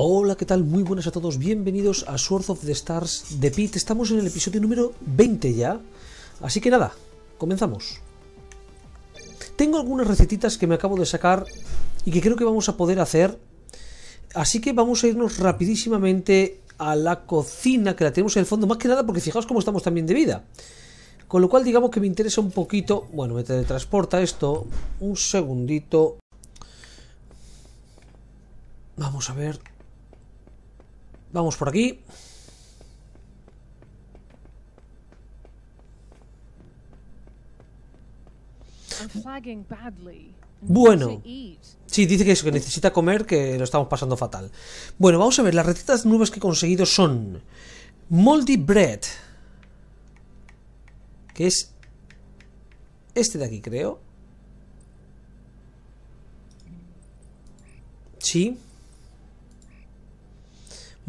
Hola, ¿qué tal? Muy buenas a todos. Bienvenidos a Sword of the Stars de Pit. Estamos en el episodio número 20 ya. Así que nada, comenzamos. Tengo algunas recetitas que me acabo de sacar y que creo que vamos a poder hacer. Así que vamos a irnos rapidísimamente a la cocina que la tenemos en el fondo. Más que nada porque fijaos cómo estamos también de vida. Con lo cual digamos que me interesa un poquito... Bueno, me teletransporta esto. Un segundito. Vamos a ver Vamos por aquí. Bueno. Sí, dice que, eso, que necesita comer, que lo estamos pasando fatal. Bueno, vamos a ver, las recetas nuevas que he conseguido son Moldy Bread, que es este de aquí, creo. Sí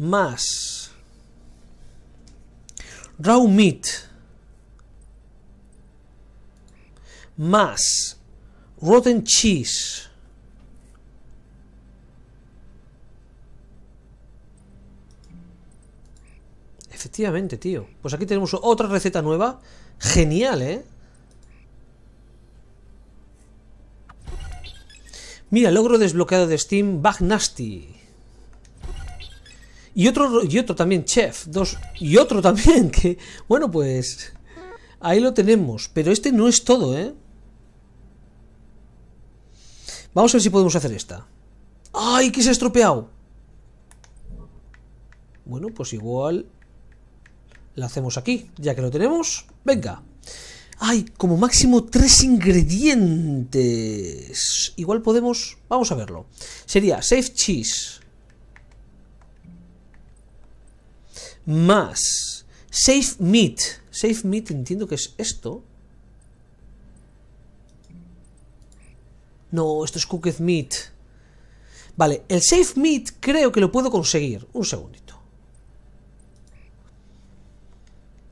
más raw meat más rotten cheese Efectivamente, tío. Pues aquí tenemos otra receta nueva. Genial, ¿eh? Mira, logro desbloqueado de Steam, bug Nasty. Y otro, y otro también, Chef, y otro también, que, bueno, pues, ahí lo tenemos, pero este no es todo, ¿eh? Vamos a ver si podemos hacer esta. ¡Ay, que se ha estropeado! Bueno, pues igual la hacemos aquí, ya que lo tenemos. Venga. ¡Ay, como máximo tres ingredientes! Igual podemos... Vamos a verlo. Sería safe cheese. más Safe Meat. Safe Meat entiendo que es esto. No, esto es Cooked Meat. Vale, el Safe Meat creo que lo puedo conseguir. Un segundito.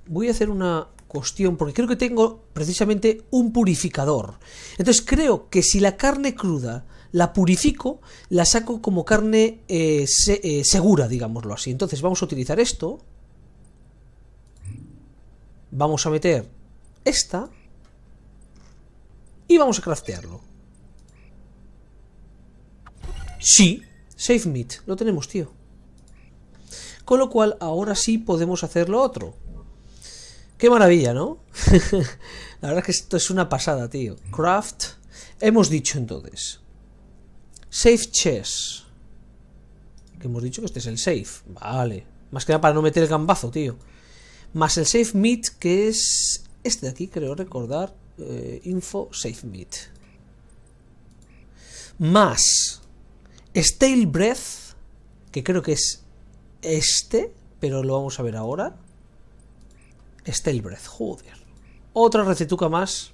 Voy a hacer una cuestión, porque creo que tengo precisamente un purificador. Entonces creo que si la carne cruda la purifico, la saco como carne eh, eh, segura, digámoslo así. Entonces vamos a utilizar esto. Vamos a meter esta. Y vamos a craftearlo. Sí, save meat. Lo tenemos, tío. Con lo cual, ahora sí podemos hacer lo otro. Qué maravilla, ¿no? la verdad es que esto es una pasada, tío. Craft. Hemos dicho entonces. Safe chess. Que hemos dicho que este es el safe. Vale. Más que nada para no meter el gambazo, tío. Más el safe meat, que es este de aquí, creo recordar. Eh, info safe meat. Más stale breath, que creo que es este, pero lo vamos a ver ahora. Stalebreath, joder. Otra recetuca más.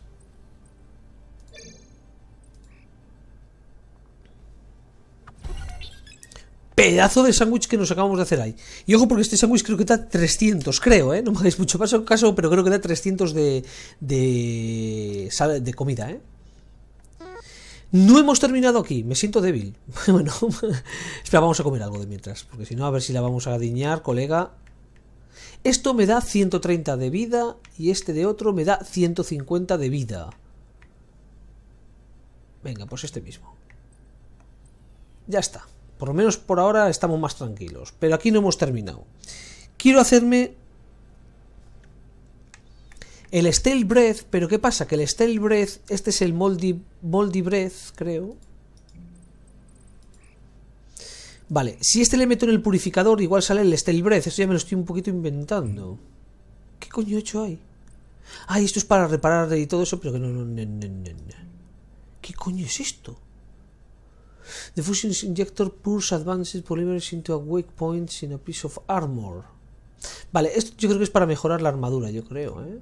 Pedazo de sándwich que nos acabamos de hacer ahí. Y ojo porque este sándwich creo que da 300, creo, ¿eh? No me hagáis mucho caso, pero creo que da 300 de, de, de comida, ¿eh? No hemos terminado aquí, me siento débil. bueno, espera, vamos a comer algo de mientras, porque si no, a ver si la vamos a adiñar, colega. Esto me da 130 de vida y este de otro me da 150 de vida. Venga, pues este mismo. Ya está. Por lo menos por ahora estamos más tranquilos. Pero aquí no hemos terminado. Quiero hacerme el Stale Breath, pero ¿qué pasa? Que el Stale Breath, este es el Moldy, moldy Breath, creo. Vale, si este le meto en el purificador, igual sale el steel Breath. Esto ya me lo estoy un poquito inventando. ¿Qué coño he hecho hay? Ah, esto es para reparar y todo eso, pero que no, no, no, no, no. ¿Qué coño es esto? The Injector pours Advanced polymers into a weak point in a piece of armor. Vale, esto yo creo que es para mejorar la armadura, yo creo, ¿eh?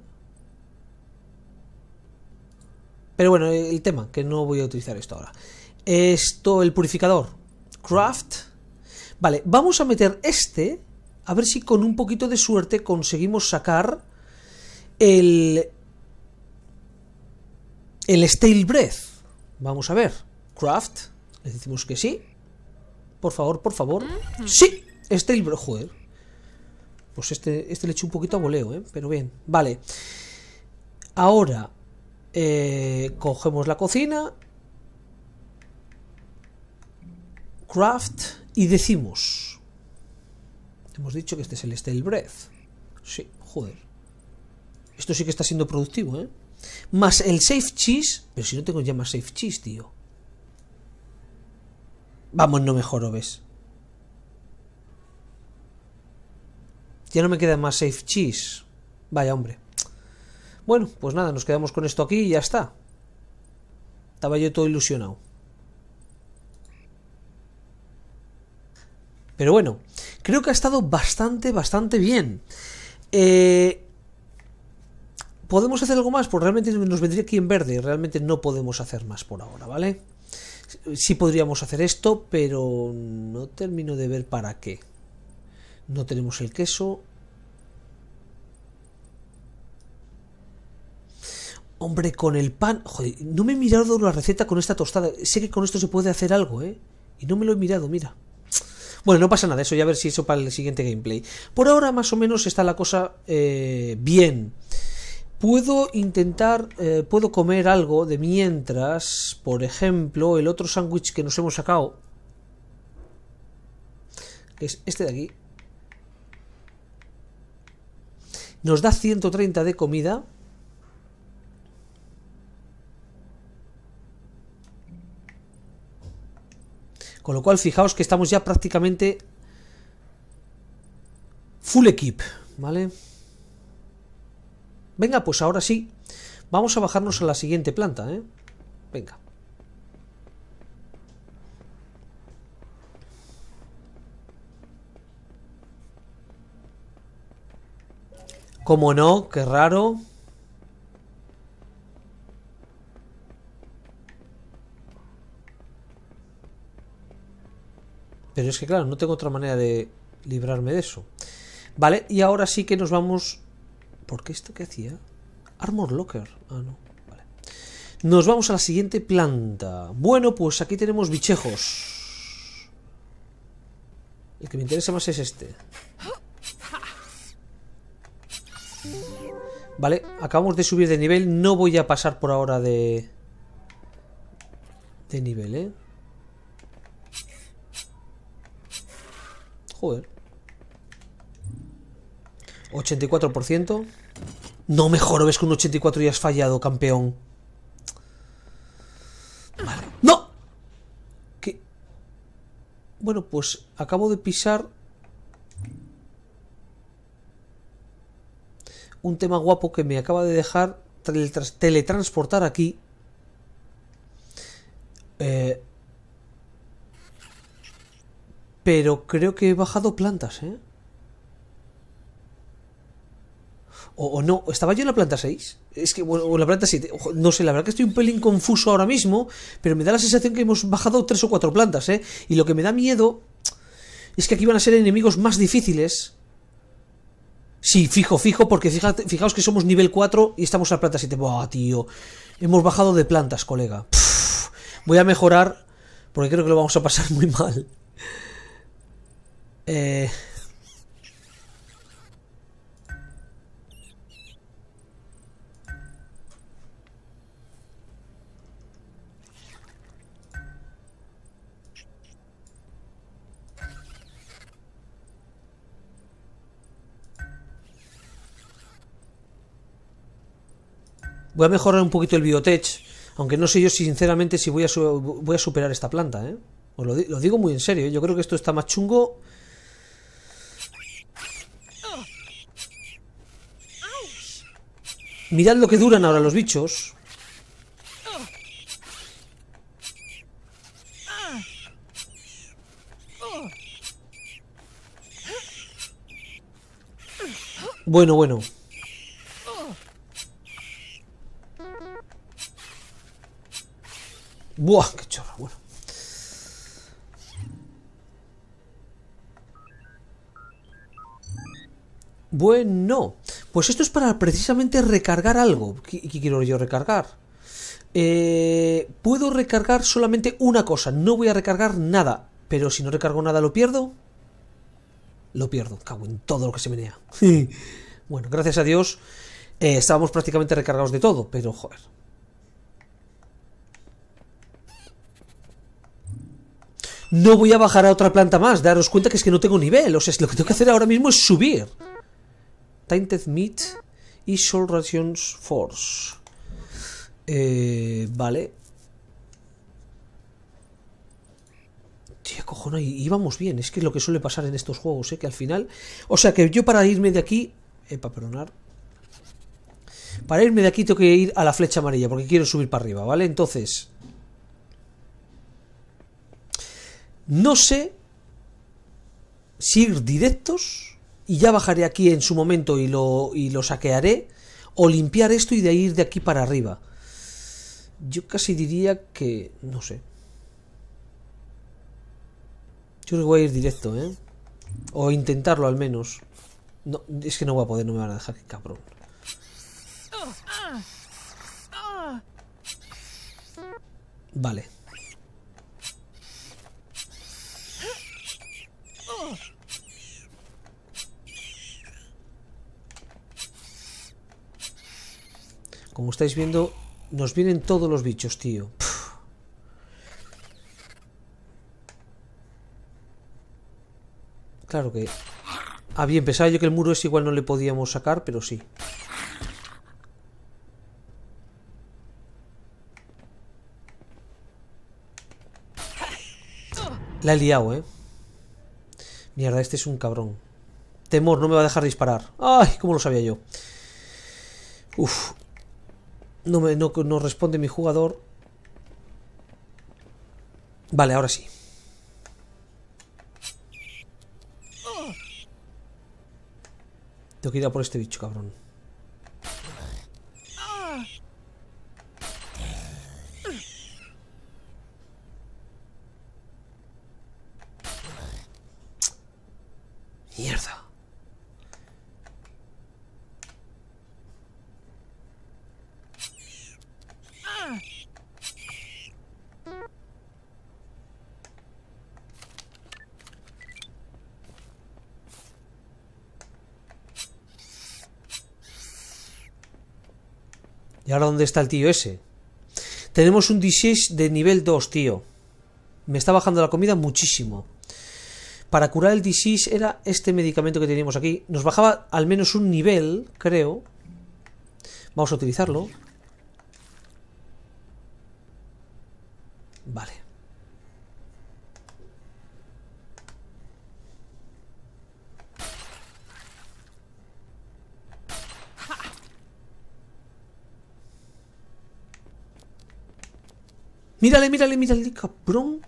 Pero bueno, el tema, que no voy a utilizar esto ahora. Esto, el purificador. Craft. Vale, vamos a meter este, a ver si con un poquito de suerte conseguimos sacar el, el Stale Breath. Vamos a ver. Craft. Le decimos que sí. Por favor, por favor. ¡Sí! Stale Breath. Joder. Pues este, este le eché un poquito a boleo, ¿eh? Pero bien. Vale. Ahora. Eh, cogemos la cocina. Craft y decimos. Hemos dicho que este es el Steel Breath. Sí, joder. Esto sí que está siendo productivo, ¿eh? Más el Safe Cheese. Pero si no tengo ya más Safe Cheese, tío. Vamos, no mejoro, ¿ves? Ya no me queda más Safe Cheese. Vaya, hombre. Bueno, pues nada, nos quedamos con esto aquí y ya está. Estaba yo todo ilusionado. Pero bueno, creo que ha estado bastante, bastante bien. Eh, ¿Podemos hacer algo más? Pues realmente nos vendría aquí en verde. Realmente no podemos hacer más por ahora, ¿vale? Sí podríamos hacer esto, pero no termino de ver para qué. No tenemos el queso. Hombre, con el pan... Joder, no me he mirado la receta con esta tostada. Sé que con esto se puede hacer algo, ¿eh? Y no me lo he mirado, mira. Bueno, no pasa nada, eso ya a ver si eso para el siguiente gameplay. Por ahora más o menos está la cosa eh, bien. Puedo intentar, eh, puedo comer algo de mientras, por ejemplo, el otro sándwich que nos hemos sacado, que es este de aquí, nos da 130 de comida Con lo cual, fijaos que estamos ya prácticamente full equip, ¿vale? Venga, pues ahora sí, vamos a bajarnos a la siguiente planta, ¿eh? Venga. Como no, qué raro. Pero es que, claro, no tengo otra manera de librarme de eso. Vale, y ahora sí que nos vamos... ¿Por qué esto que hacía? Armor Locker. Ah, no. Vale. Nos vamos a la siguiente planta. Bueno, pues aquí tenemos bichejos. El que me interesa más es este. Vale, acabamos de subir de nivel. No voy a pasar por ahora de... De nivel, ¿eh? 84%. No mejor ves que un 84 y has fallado, campeón. ¡No! ¿Qué? Bueno, pues acabo de pisar... Un tema guapo que me acaba de dejar teletransportar aquí. Eh, pero creo que he bajado plantas, ¿eh? O, no, estaba yo en la planta 6. Es que, bueno, o en la planta 7. No sé, la verdad que estoy un pelín confuso ahora mismo, pero me da la sensación que hemos bajado 3 o 4 plantas, ¿eh? Y lo que me da miedo es que aquí van a ser enemigos más difíciles. Sí, fijo, fijo, porque fijaos que somos nivel 4 y estamos en la planta 7. Buah, tío. Hemos bajado de plantas, colega. voy a mejorar porque creo que lo vamos a pasar muy mal. Eh... Voy a mejorar un poquito el biotech. Aunque no sé yo sinceramente si voy a, voy a superar esta planta, ¿eh? Os lo, lo digo muy en serio. ¿eh? Yo creo que esto está más chungo Mirad lo que duran ahora los bichos. Bueno, bueno. Buah, qué chorra, bueno. Bueno. Pues esto es para precisamente recargar algo. ¿Qué, quiero yo recargar? Eh, puedo recargar solamente una cosa, no voy a recargar nada. Pero si no recargo nada, ¿lo pierdo? Lo pierdo, cago en todo lo que se menea. bueno, gracias a Dios eh, estábamos prácticamente recargados de todo, pero joder. No voy a bajar a otra planta más, daros cuenta que es que no tengo nivel, o sea, lo que tengo que hacer ahora mismo es subir. Tainted Meat y Soul Rations Force. Eh, vale. Tío, cojona, íbamos bien. Es que es lo que suele pasar en estos juegos, ¿eh? Que al final... O sea, que yo para irme de aquí... para perdonar. Para irme de aquí tengo que ir a la flecha amarilla porque quiero subir para arriba, ¿vale? Entonces... No sé si ir directos y ya bajaré aquí en su momento y lo, lo saquearé, o limpiar esto y de ir de aquí para arriba. Yo casi diría que... no sé. Yo creo que voy a ir directo, ¿eh? O intentarlo al menos. No, es que no voy a poder, no me van a dejar, cabrón. Vale. Como estáis viendo, nos vienen todos los bichos, tío. Claro que... Ah, bien, pensaba yo que el muro es igual no le podíamos sacar, pero sí. La he liado, ¿eh? Mierda, este es un cabrón. Temor, no me va a dejar disparar. ¡Ay! ¿Cómo lo sabía yo? Uf, no, me, no, responde mi jugador. Vale, ahora sí. Tengo que ir a por este bicho, cabrón. ahora dónde está el tío ese? Tenemos un disease de nivel 2, tío. Me está bajando la comida muchísimo. Para curar el disease era este medicamento que teníamos aquí. Nos bajaba al menos un nivel, creo. Vamos a utilizarlo. Mírale, mírale, mírale, cabrón.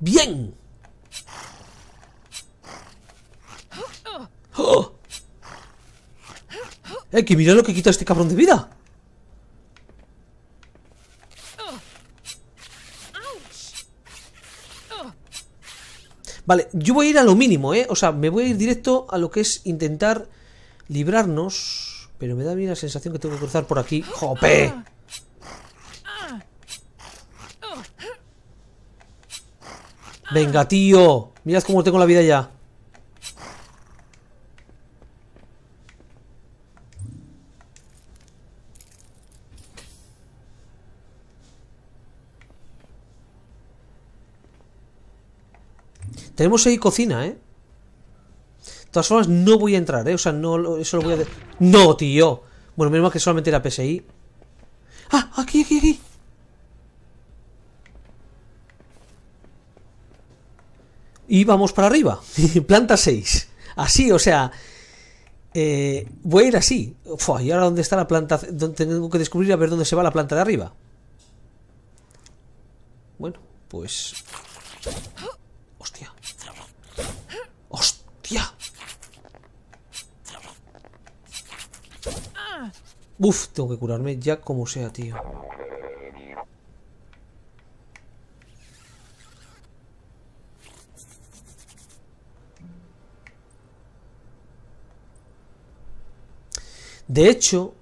Bien. Oh. ¡Eh, que mira lo que quita este cabrón de vida! Vale, yo voy a ir a lo mínimo, ¿eh? O sea, me voy a ir directo a lo que es intentar librarnos pero me da a mí la sensación que tengo que cruzar por aquí. ¡Jope! ¡Venga, tío! Mirad cómo tengo la vida ya. Tenemos ahí cocina, ¿eh? todas formas, no voy a entrar, ¿eh? O sea, no, eso lo voy a... decir. ¡No, tío! Bueno, menos mal que solamente era PSI. ¡Ah! ¡Aquí, aquí, aquí! Y vamos para arriba. Planta 6. Así, o sea... Eh, voy a ir así. ¡Fua! ¿Y ahora dónde está la planta? Tengo que descubrir a ver dónde se va la planta de arriba. Bueno, pues... Hostia. Uf, tengo que curarme ya como sea, tío. De hecho,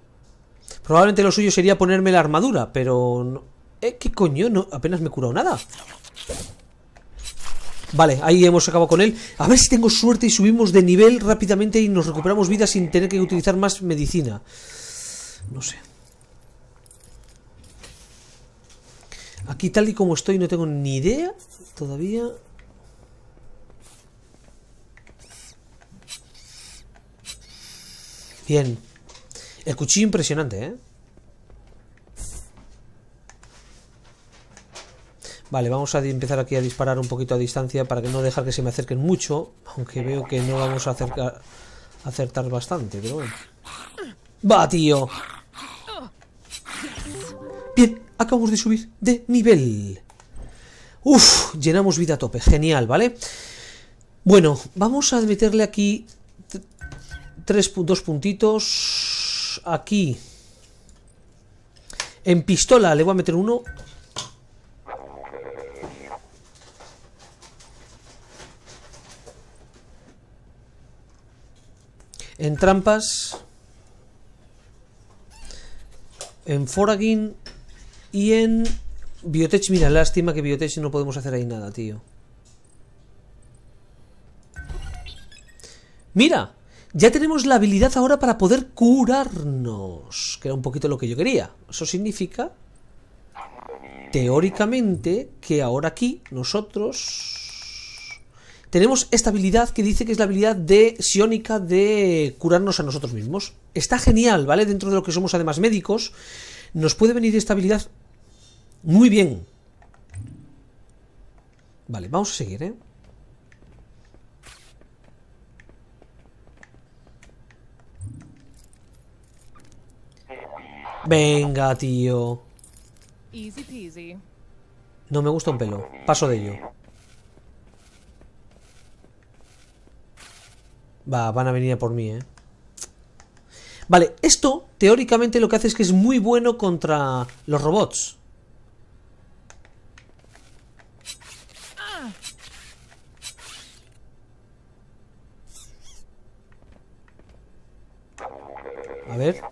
probablemente lo suyo sería ponerme la armadura, pero... ¿Eh? ¿Qué coño? No, apenas me he curado nada. Vale, ahí hemos acabado con él. A ver si tengo suerte y subimos de nivel rápidamente y nos recuperamos vida sin tener que utilizar más medicina. No sé. Aquí tal y como estoy no tengo ni idea todavía. Bien. El cuchillo impresionante, ¿eh? Vale, vamos a empezar aquí a disparar un poquito a distancia para que no dejar que se me acerquen mucho, aunque veo que no vamos a acercar, acertar bastante, pero bueno. ¡Va, tío! Bien, acabamos de subir de nivel. Uf, llenamos vida a tope, genial, ¿vale? Bueno, vamos a meterle aquí tres, dos puntitos. Aquí. En pistola le voy a meter uno en trampas, en foragin... y en biotech. Mira, lástima que biotech no podemos hacer ahí nada, tío. Mira, ya tenemos la habilidad ahora para poder curarnos, que era un poquito lo que yo quería. Eso significa, teóricamente, que ahora aquí nosotros tenemos esta habilidad que dice que es la habilidad de Sionica de curarnos a nosotros mismos. Está genial, ¿vale? Dentro de lo que somos además médicos, nos puede venir esta habilidad muy bien. Vale, vamos a seguir, ¿eh? Venga, tío. No me gusta un pelo. Paso de ello. van a venir a por mí, ¿eh? Vale, esto teóricamente lo que hace es que es muy bueno contra los robots. A ver.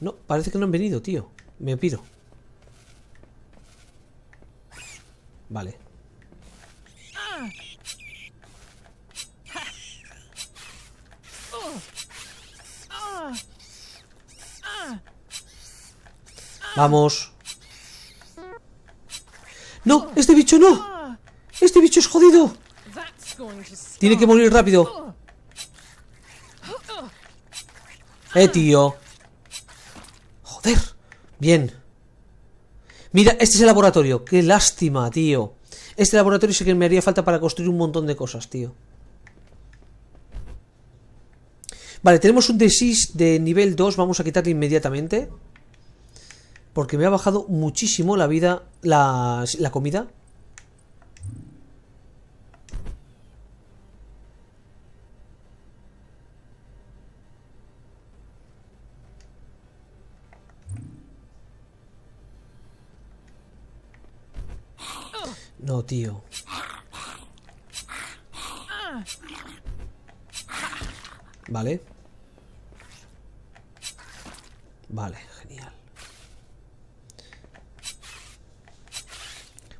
No, parece que no han venido, tío. Me piro. Vale. Vamos. No, este bicho no. Este bicho es jodido. Tiene que morir rápido. Eh, tío. Joder. Bien. Mira, este es el laboratorio. Qué lástima, tío. Este laboratorio sí que me haría falta para construir un montón de cosas, tío. Vale, tenemos un desist de nivel 2. Vamos a quitarle inmediatamente porque me ha bajado muchísimo la vida, la, la comida. No, tío. Vale. Vale, genial.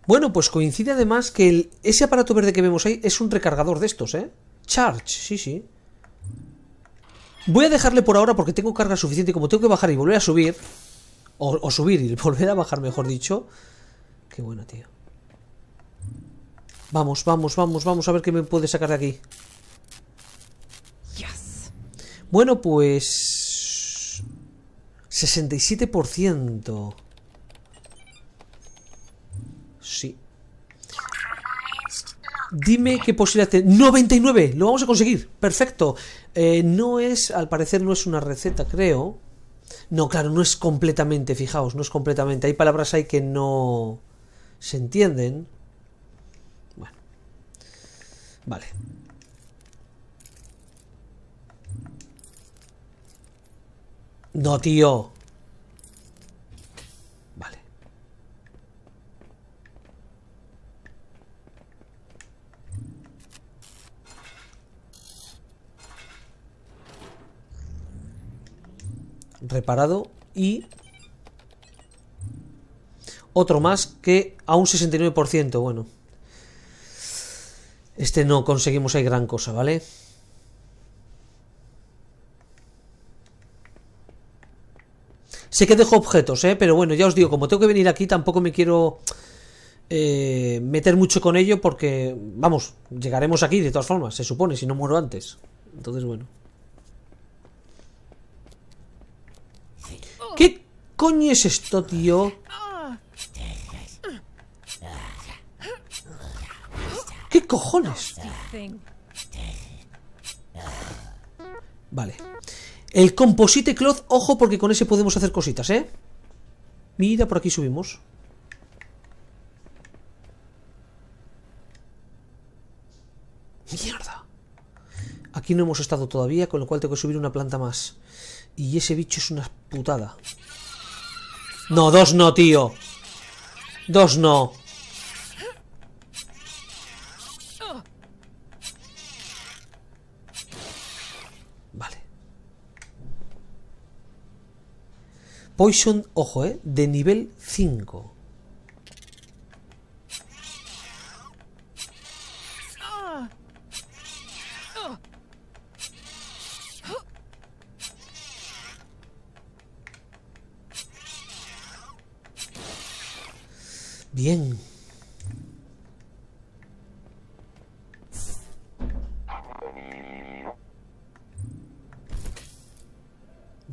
Bueno, pues coincide además que ese aparato verde que vemos ahí es un recargador de estos, ¿eh? Charge, sí, sí. Voy a dejarle por ahora porque tengo carga suficiente. Como tengo que bajar y volver a subir, o, subir y volver a bajar, mejor dicho. Qué bueno, tío. Vamos, vamos, vamos, vamos a ver qué me puede sacar de aquí. Bueno, pues... 67%. Dime qué posibilidad 99, lo vamos a conseguir. Perfecto. Eh, no es, al parecer no es una receta, creo. No, claro, no es completamente, fijaos, no es completamente. Hay palabras ahí que no se entienden. Bueno. Vale. No, tío. reparado y otro más que a un 69%, bueno. Este no conseguimos ahí gran cosa, ¿vale? Sé que dejo objetos, ¿eh? Pero bueno, ya os digo, como tengo que venir aquí, tampoco me quiero eh, meter mucho con ello porque, vamos, llegaremos aquí de todas formas, se supone, si no muero antes. Entonces, bueno. ¿Qué coño es esto, tío? ¿Qué cojones? Vale. El composite cloth, ojo, porque con ese podemos hacer cositas, ¿eh? Mira, por aquí subimos. Aquí no hemos estado todavía, con lo cual tengo que subir una planta más. Y ese bicho es una putada. No, dos no, tío. Dos no. Vale. Poison, ojo, ¿eh? De nivel 5. Bien.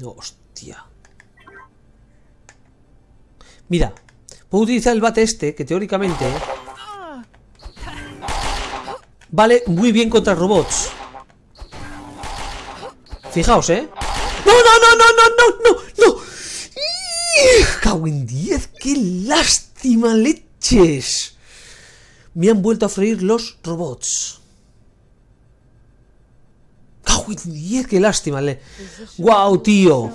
hostia. Mira, puedo utilizar el bate este, que teóricamente... Vale muy bien contra robots. Fijaos, ¿eh? ¡No, no, no, no, no, no, no! ¡No! en 10! ¡Qué lástima! Lástima leches, Me han vuelto a freír los robots. ¡Qué lástima! ¡Guau, tío!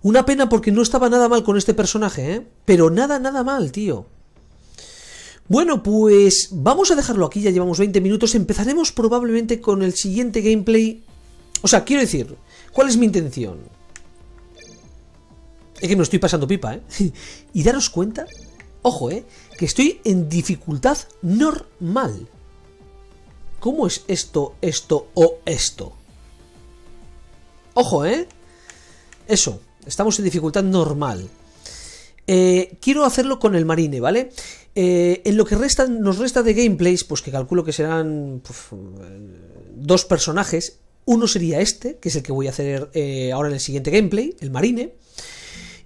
Una pena porque no estaba nada mal con este personaje, ¿eh? Pero nada, nada mal, tío. Bueno, pues vamos a dejarlo aquí, ya llevamos 20 minutos. Empezaremos probablemente con el siguiente gameplay. O sea, quiero decir, ¿cuál es mi intención? es que me lo estoy pasando pipa, ¿eh? y daros cuenta, ojo, ¿eh? Que estoy en dificultad normal. ¿Cómo es esto, esto o esto? Ojo, ¿eh? Eso, estamos en dificultad normal. Eh, quiero hacerlo con el marine, ¿vale? Eh, en lo que resta, nos resta de gameplays, pues que calculo que serán pues, eh, dos personajes. Uno sería este, que es el que voy a hacer ahora en el siguiente gameplay, el marine.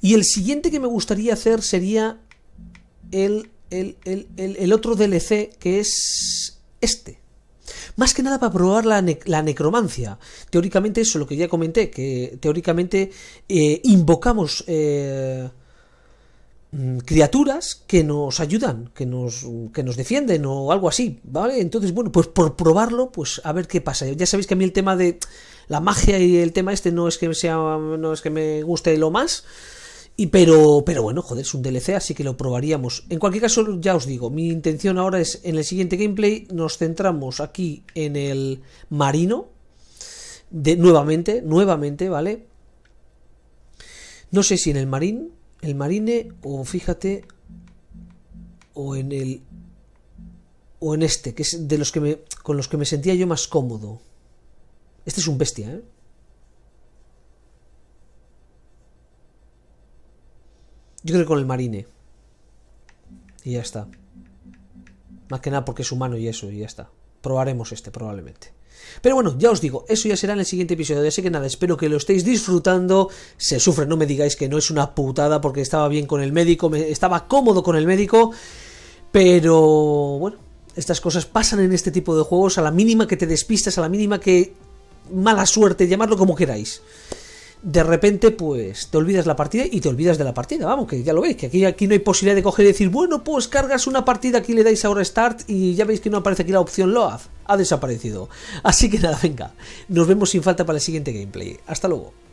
Y el siguiente que me gustaría hacer sería el, el, otro DLC, que es este. Más que nada para probar la, la, necromancia. Teóricamente, eso lo que ya comenté, que teóricamente eh, invocamos eh, mm, criaturas que nos ayudan, que nos, que nos defienden o algo así, ¿vale? Entonces, bueno, pues por probarlo, pues a ver qué pasa. Ya sabéis que a mí el tema de la magia y el tema este no es que sea, no es que me guste lo más, y pero, pero bueno, joder, es un DLC, así que lo probaríamos. En cualquier caso, ya os digo, mi intención ahora es en el siguiente gameplay nos centramos aquí en el marino. De, nuevamente, nuevamente, ¿vale? No sé si en el marín, el marine, o fíjate, o en el... O en este, que es de los que me, con los que me sentía yo más cómodo. Este es un bestia, ¿eh? Yo creo que con el marine. Y ya está. Más que nada porque es humano y eso, y ya está. Probaremos este, probablemente. Pero bueno, ya os digo, eso ya será en el siguiente episodio. Así que nada, espero que lo estéis disfrutando. Se sufre, no me digáis que no es una putada porque estaba bien con el médico, estaba cómodo con el médico. Pero bueno, estas cosas pasan en este tipo de juegos a la mínima que te despistas, a la mínima que mala suerte, llamarlo como queráis de repente pues te olvidas la partida y te olvidas de la partida, vamos, que ya lo veis, que aquí, aquí no hay posibilidad de coger y decir, bueno, pues cargas una partida, aquí le dais ahora start y ya veis que no aparece aquí la opción Load ha desaparecido. Así que nada, venga, nos vemos sin falta para el siguiente gameplay. Hasta luego.